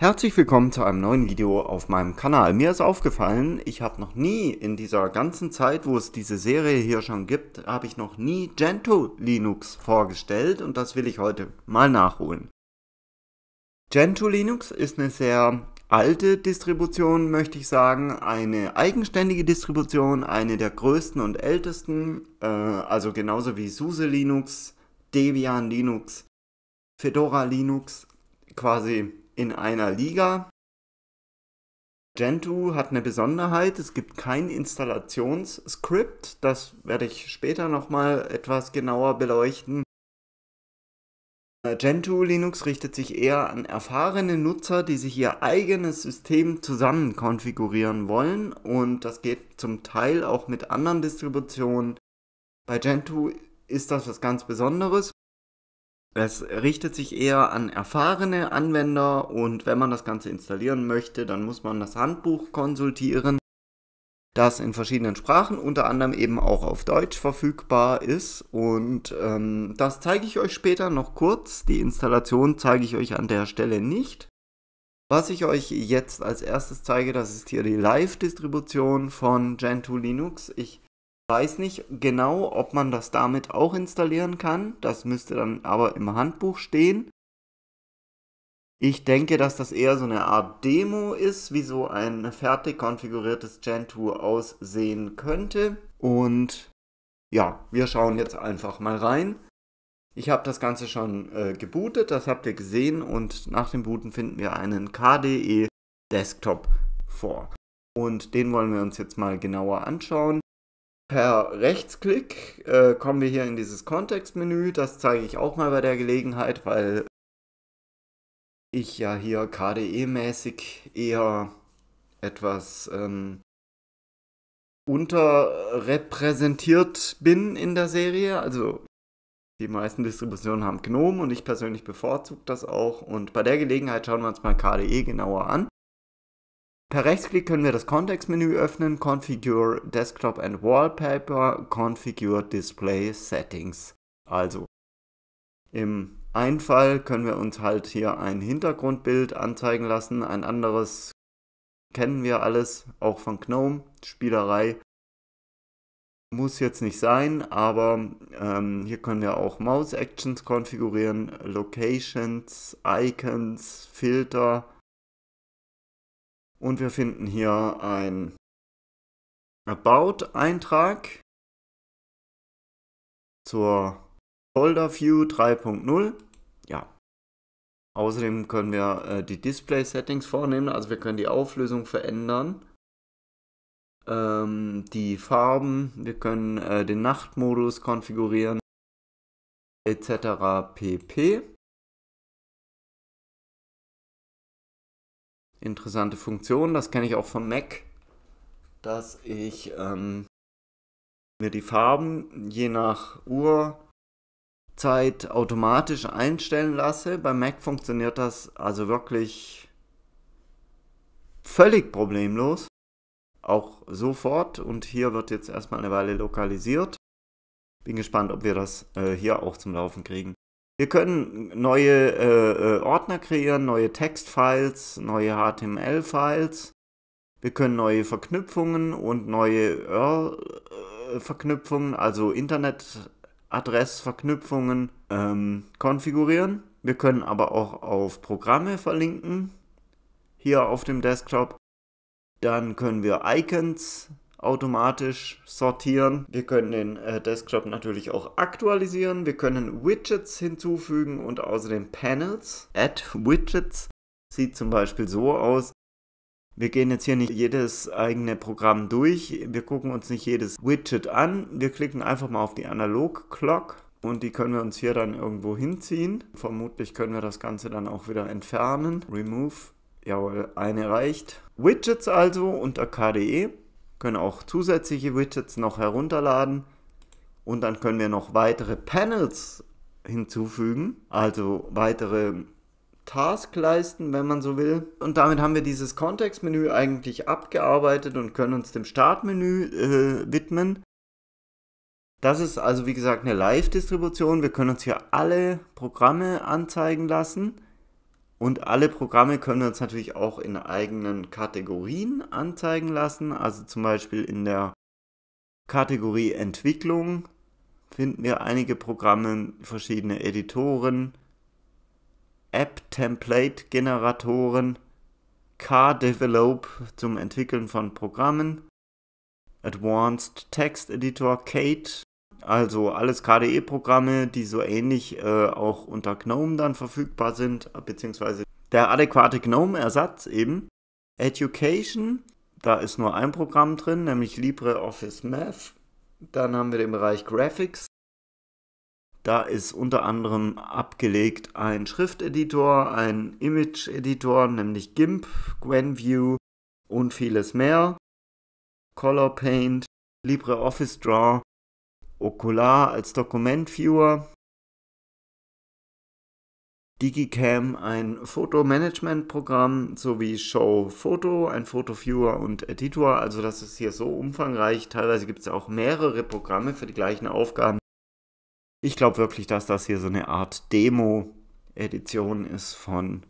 Herzlich willkommen zu einem neuen Video auf meinem Kanal. Mir ist aufgefallen, ich habe noch nie in dieser ganzen Zeit, wo es diese Serie hier schon gibt, habe ich noch nie Gentoo Linux vorgestellt und das will ich heute mal nachholen. Gentoo Linux ist eine sehr alte Distribution, möchte ich sagen, eine eigenständige Distribution, eine der größten und ältesten, äh, also genauso wie SUSE Linux, Debian Linux, Fedora Linux, quasi in einer Liga. Gentoo hat eine Besonderheit, es gibt kein Installationsscript, das werde ich später nochmal etwas genauer beleuchten. Äh, Gentoo Linux richtet sich eher an erfahrene Nutzer, die sich ihr eigenes System zusammen konfigurieren wollen und das geht zum Teil auch mit anderen Distributionen. Bei Gentoo ist das was ganz Besonderes. Es richtet sich eher an erfahrene Anwender und wenn man das Ganze installieren möchte, dann muss man das Handbuch konsultieren das in verschiedenen Sprachen, unter anderem eben auch auf Deutsch verfügbar ist. Und ähm, das zeige ich euch später noch kurz. Die Installation zeige ich euch an der Stelle nicht. Was ich euch jetzt als erstes zeige, das ist hier die Live-Distribution von Gentoo Linux. Ich weiß nicht genau, ob man das damit auch installieren kann. Das müsste dann aber im Handbuch stehen. Ich denke, dass das eher so eine Art Demo ist, wie so ein fertig konfiguriertes Gentoo aussehen könnte. Und ja, wir schauen jetzt einfach mal rein. Ich habe das Ganze schon äh, gebootet, das habt ihr gesehen. Und nach dem Booten finden wir einen KDE Desktop vor. Und den wollen wir uns jetzt mal genauer anschauen. Per Rechtsklick äh, kommen wir hier in dieses Kontextmenü. Das zeige ich auch mal bei der Gelegenheit, weil ich ja hier KDE-mäßig eher etwas ähm, unterrepräsentiert bin in der Serie. Also die meisten Distributionen haben GNOME und ich persönlich bevorzuge das auch. Und bei der Gelegenheit schauen wir uns mal KDE genauer an. Per Rechtsklick können wir das Kontextmenü öffnen, Configure Desktop and Wallpaper, Configure Display Settings. Also im ein Fall können wir uns halt hier ein Hintergrundbild anzeigen lassen, ein anderes kennen wir alles, auch von GNOME, Spielerei. Muss jetzt nicht sein, aber ähm, hier können wir auch Mouse-Actions konfigurieren, Locations, Icons, Filter. Und wir finden hier ein About-Eintrag zur Folder View 3.0. Außerdem können wir äh, die Display-Settings vornehmen, also wir können die Auflösung verändern, ähm, die Farben, wir können äh, den Nachtmodus konfigurieren, etc. pp. Interessante Funktion, das kenne ich auch vom Mac, dass ich ähm, mir die Farben je nach Uhr Laufzeit automatisch einstellen lasse. Bei Mac funktioniert das also wirklich völlig problemlos. Auch sofort. Und hier wird jetzt erstmal eine Weile lokalisiert. Bin gespannt, ob wir das äh, hier auch zum Laufen kriegen. Wir können neue äh, äh Ordner kreieren, neue Textfiles, neue HTML-Files. Wir können neue Verknüpfungen und neue URL-Verknüpfungen, äh, äh, also Internet verknüpfungen Adressverknüpfungen ähm, konfigurieren. Wir können aber auch auf Programme verlinken, hier auf dem Desktop. Dann können wir Icons automatisch sortieren. Wir können den äh, Desktop natürlich auch aktualisieren. Wir können Widgets hinzufügen und außerdem Panels. Add Widgets sieht zum Beispiel so aus, wir gehen jetzt hier nicht jedes eigene Programm durch, wir gucken uns nicht jedes Widget an, wir klicken einfach mal auf die Analog-Clock und die können wir uns hier dann irgendwo hinziehen. Vermutlich können wir das Ganze dann auch wieder entfernen. Remove, jawohl, eine reicht. Widgets also unter KDE, können auch zusätzliche Widgets noch herunterladen und dann können wir noch weitere Panels hinzufügen, also weitere Task leisten, wenn man so will. Und damit haben wir dieses Kontextmenü eigentlich abgearbeitet und können uns dem Startmenü äh, widmen. Das ist also wie gesagt eine Live-Distribution. Wir können uns hier alle Programme anzeigen lassen. Und alle Programme können wir uns natürlich auch in eigenen Kategorien anzeigen lassen. Also zum Beispiel in der Kategorie Entwicklung finden wir einige Programme, verschiedene Editoren, App-Template-Generatoren, K-Develop zum Entwickeln von Programmen, Advanced Text Editor Kate, also alles KDE-Programme, die so ähnlich äh, auch unter GNOME dann verfügbar sind, beziehungsweise der adäquate GNOME-Ersatz eben. Education, da ist nur ein Programm drin, nämlich LibreOffice Math. Dann haben wir den Bereich Graphics, da ist unter anderem abgelegt ein Schrifteditor, ein Image-Editor, nämlich GIMP, Gwenview und vieles mehr. Color Paint, LibreOffice Draw, Ocular als Dokumentviewer, Digicam ein Fotomanagement-Programm sowie Show Photo, ein Fotoviewer und Editor. Also das ist hier so umfangreich. Teilweise gibt es auch mehrere Programme für die gleichen Aufgaben, ich glaube wirklich, dass das hier so eine Art Demo-Edition ist von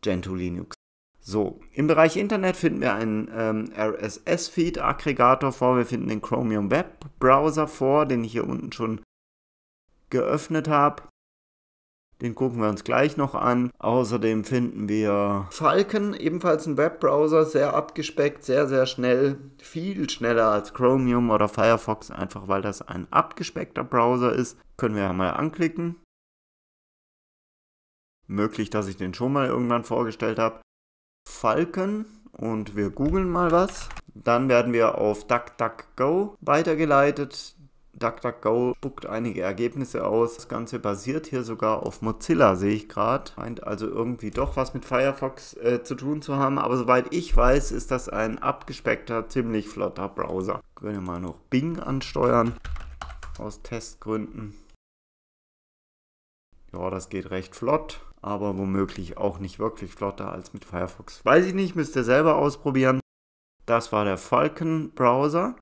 Gentoo Linux. So, im Bereich Internet finden wir einen ähm, RSS-Feed-Aggregator vor, wir finden den Chromium Web Browser vor, den ich hier unten schon geöffnet habe. Den gucken wir uns gleich noch an. Außerdem finden wir Falcon, ebenfalls ein Webbrowser, sehr abgespeckt, sehr, sehr schnell, viel schneller als Chromium oder Firefox, einfach weil das ein abgespeckter Browser ist. Können wir ja mal anklicken. Möglich, dass ich den schon mal irgendwann vorgestellt habe. Falcon und wir googeln mal was. Dann werden wir auf DuckDuckGo weitergeleitet. DuckDuckGo spuckt einige Ergebnisse aus. Das Ganze basiert hier sogar auf Mozilla, sehe ich gerade. Scheint also irgendwie doch was mit Firefox äh, zu tun zu haben. Aber soweit ich weiß, ist das ein abgespeckter, ziemlich flotter Browser. Können wir mal noch Bing ansteuern. Aus Testgründen. Ja, das geht recht flott, aber womöglich auch nicht wirklich flotter als mit Firefox. Weiß ich nicht, müsst ihr selber ausprobieren. Das war der Falcon Browser.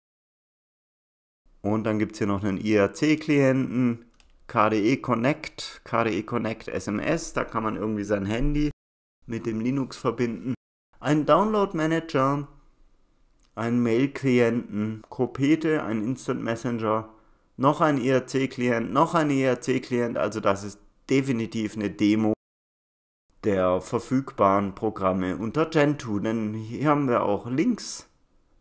Und dann gibt es hier noch einen IRC-Klienten, KDE Connect, KDE Connect SMS, da kann man irgendwie sein Handy mit dem Linux verbinden, Ein Download Manager, einen Mail-Klienten, Kopete, ein Instant Messenger, noch ein IRC-Klient, noch ein IRC-Klient, also das ist definitiv eine Demo der verfügbaren Programme unter Gentoo, denn hier haben wir auch Links.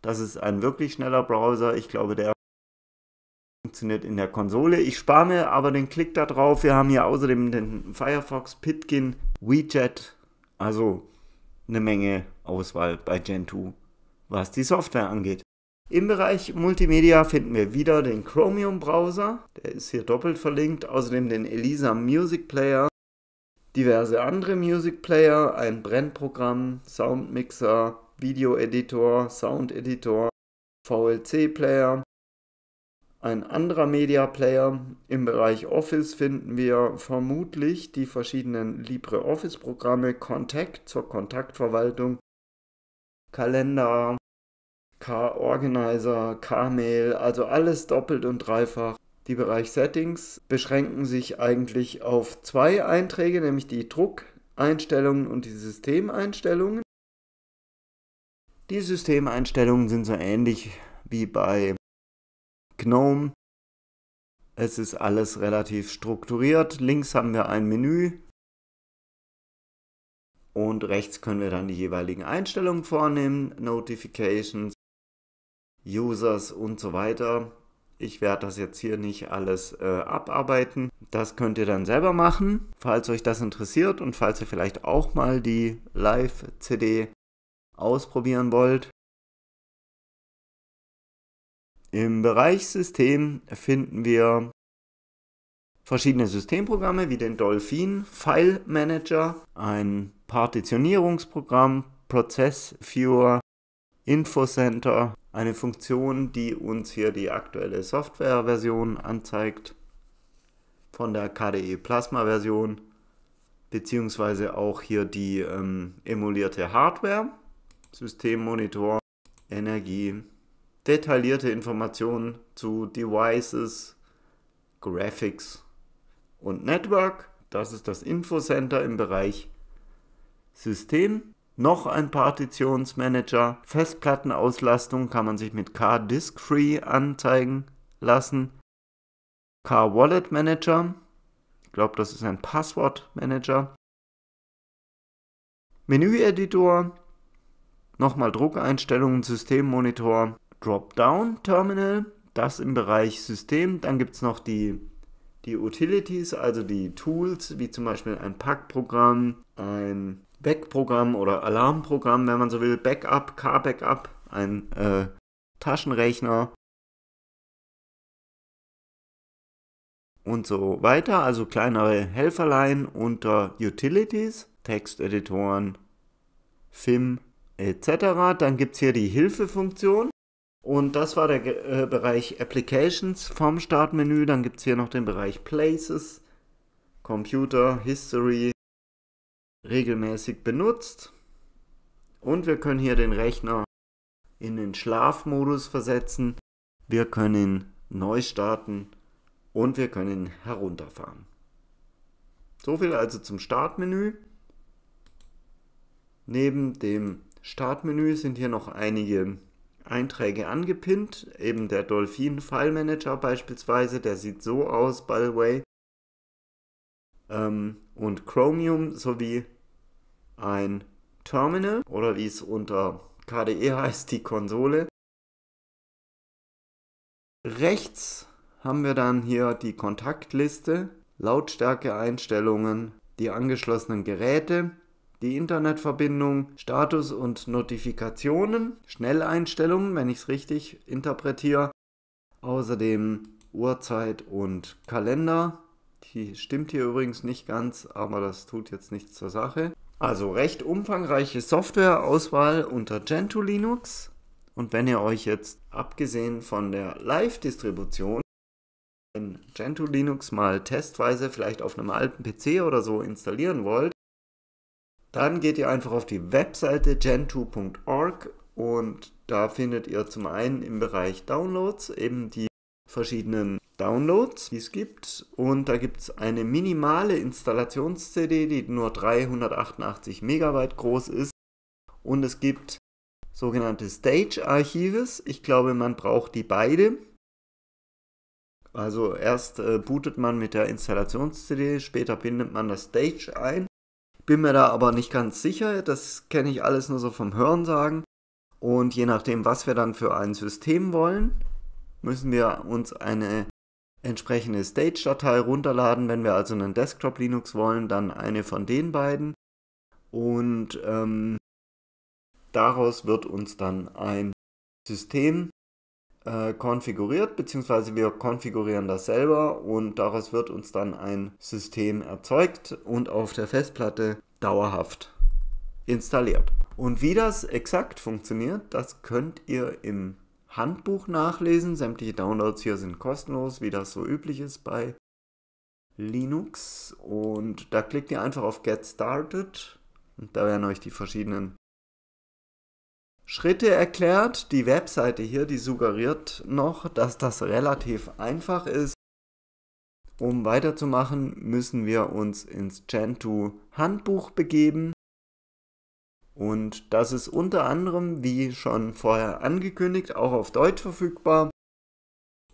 Das ist ein wirklich schneller Browser, ich glaube der funktioniert in der Konsole. Ich spare mir aber den Klick da drauf. Wir haben hier außerdem den Firefox, Pitkin, WeChat, also eine Menge Auswahl bei Gentoo, was die Software angeht. Im Bereich Multimedia finden wir wieder den Chromium Browser, der ist hier doppelt verlinkt, außerdem den Elisa Music Player, diverse andere Music Player, ein Brennprogramm, Soundmixer, Video Editor, Sound Editor, VLC Player, ein anderer Media Player im Bereich Office finden wir vermutlich die verschiedenen LibreOffice-Programme Contact zur Kontaktverwaltung, Kalender, K-Organizer, K-Mail, also alles doppelt und dreifach. Die Bereich Settings beschränken sich eigentlich auf zwei Einträge, nämlich die Druckeinstellungen und die Systemeinstellungen. Die Systemeinstellungen sind so ähnlich wie bei GNOME. Es ist alles relativ strukturiert. Links haben wir ein Menü und rechts können wir dann die jeweiligen Einstellungen vornehmen, Notifications, Users und so weiter. Ich werde das jetzt hier nicht alles äh, abarbeiten. Das könnt ihr dann selber machen, falls euch das interessiert und falls ihr vielleicht auch mal die Live-CD ausprobieren wollt. Im Bereich System finden wir verschiedene Systemprogramme wie den Dolphin File Manager, ein Partitionierungsprogramm, Prozess Viewer, Infocenter, eine Funktion, die uns hier die aktuelle Softwareversion anzeigt von der KDE Plasma Version beziehungsweise auch hier die ähm, emulierte Hardware, Systemmonitor, Energie, detaillierte Informationen zu Devices, Graphics und Network. Das ist das Infocenter im Bereich System. Noch ein Partitionsmanager. Festplattenauslastung kann man sich mit K-Disk Free anzeigen lassen. K-Wallet Manager. Ich glaube, das ist ein Passwortmanager. Menüeditor. Nochmal Druckeinstellungen, Systemmonitor, Dropdown-Terminal, das im Bereich System. Dann gibt es noch die, die Utilities, also die Tools, wie zum Beispiel ein Packprogramm, ein Backprogramm oder Alarmprogramm, wenn man so will, Backup, Car Backup, ein äh, Taschenrechner und so weiter. Also kleinere Helferlein unter Utilities, Texteditoren, FIM etc. Dann gibt es hier die Hilfefunktion. Und das war der äh, Bereich Applications vom Startmenü. Dann gibt es hier noch den Bereich Places, Computer, History, regelmäßig benutzt. Und wir können hier den Rechner in den Schlafmodus versetzen. Wir können neu starten und wir können herunterfahren. So viel also zum Startmenü. Neben dem Startmenü sind hier noch einige Einträge angepinnt. Eben der Dolphin File Manager beispielsweise, der sieht so aus, by the way. Ähm, und Chromium sowie ein Terminal oder wie es unter KDE heißt, die Konsole. Rechts haben wir dann hier die Kontaktliste, Lautstärke-Einstellungen, die angeschlossenen Geräte die Internetverbindung, Status und Notifikationen, Schnelleinstellungen, wenn ich es richtig interpretiere, außerdem Uhrzeit und Kalender. Die stimmt hier übrigens nicht ganz, aber das tut jetzt nichts zur Sache. Also recht umfangreiche Softwareauswahl unter Gentoo Linux. Und wenn ihr euch jetzt abgesehen von der Live-Distribution Gentoo Linux mal testweise vielleicht auf einem alten PC oder so installieren wollt, dann geht ihr einfach auf die Webseite gentoo.org und da findet ihr zum einen im Bereich Downloads eben die verschiedenen Downloads, die es gibt. Und da gibt es eine minimale Installations-CD, die nur 388 Megabyte groß ist. Und es gibt sogenannte Stage-Archives. Ich glaube, man braucht die beide. Also erst äh, bootet man mit der Installations-CD, später bindet man das Stage ein bin mir da aber nicht ganz sicher, das kenne ich alles nur so vom Hörensagen. Und je nachdem, was wir dann für ein System wollen, müssen wir uns eine entsprechende Stage-Datei runterladen. Wenn wir also einen Desktop Linux wollen, dann eine von den beiden. Und ähm, daraus wird uns dann ein System äh, konfiguriert, beziehungsweise wir konfigurieren das selber und daraus wird uns dann ein System erzeugt und auf der Festplatte dauerhaft installiert. Und wie das exakt funktioniert, das könnt ihr im Handbuch nachlesen. Sämtliche Downloads hier sind kostenlos, wie das so üblich ist bei Linux. Und da klickt ihr einfach auf Get Started und da werden euch die verschiedenen Schritte erklärt. Die Webseite hier, die suggeriert noch, dass das relativ einfach ist. Um weiterzumachen, müssen wir uns ins Gentoo Handbuch begeben. Und das ist unter anderem, wie schon vorher angekündigt, auch auf Deutsch verfügbar.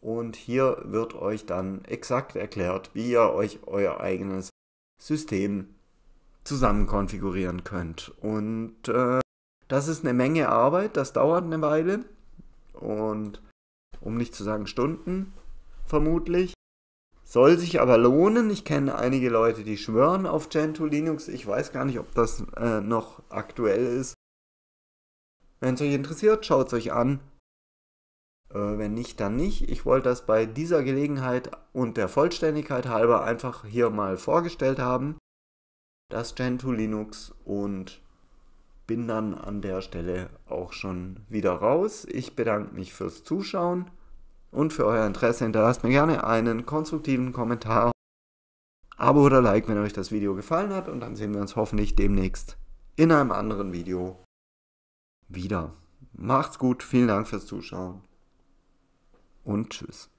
Und hier wird euch dann exakt erklärt, wie ihr euch euer eigenes System zusammen konfigurieren könnt. Und äh, das ist eine Menge Arbeit, das dauert eine Weile und um nicht zu sagen Stunden vermutlich. Soll sich aber lohnen. Ich kenne einige Leute, die schwören auf Gentoo Linux. Ich weiß gar nicht, ob das äh, noch aktuell ist. Wenn es euch interessiert, schaut es euch an. Äh, wenn nicht, dann nicht. Ich wollte das bei dieser Gelegenheit und der Vollständigkeit halber einfach hier mal vorgestellt haben, Das Gentoo Linux und bin dann an der Stelle auch schon wieder raus. Ich bedanke mich fürs Zuschauen und für euer Interesse. Hinterlasst mir gerne einen konstruktiven Kommentar, Abo oder Like, wenn euch das Video gefallen hat. Und dann sehen wir uns hoffentlich demnächst in einem anderen Video wieder. Macht's gut, vielen Dank fürs Zuschauen und tschüss.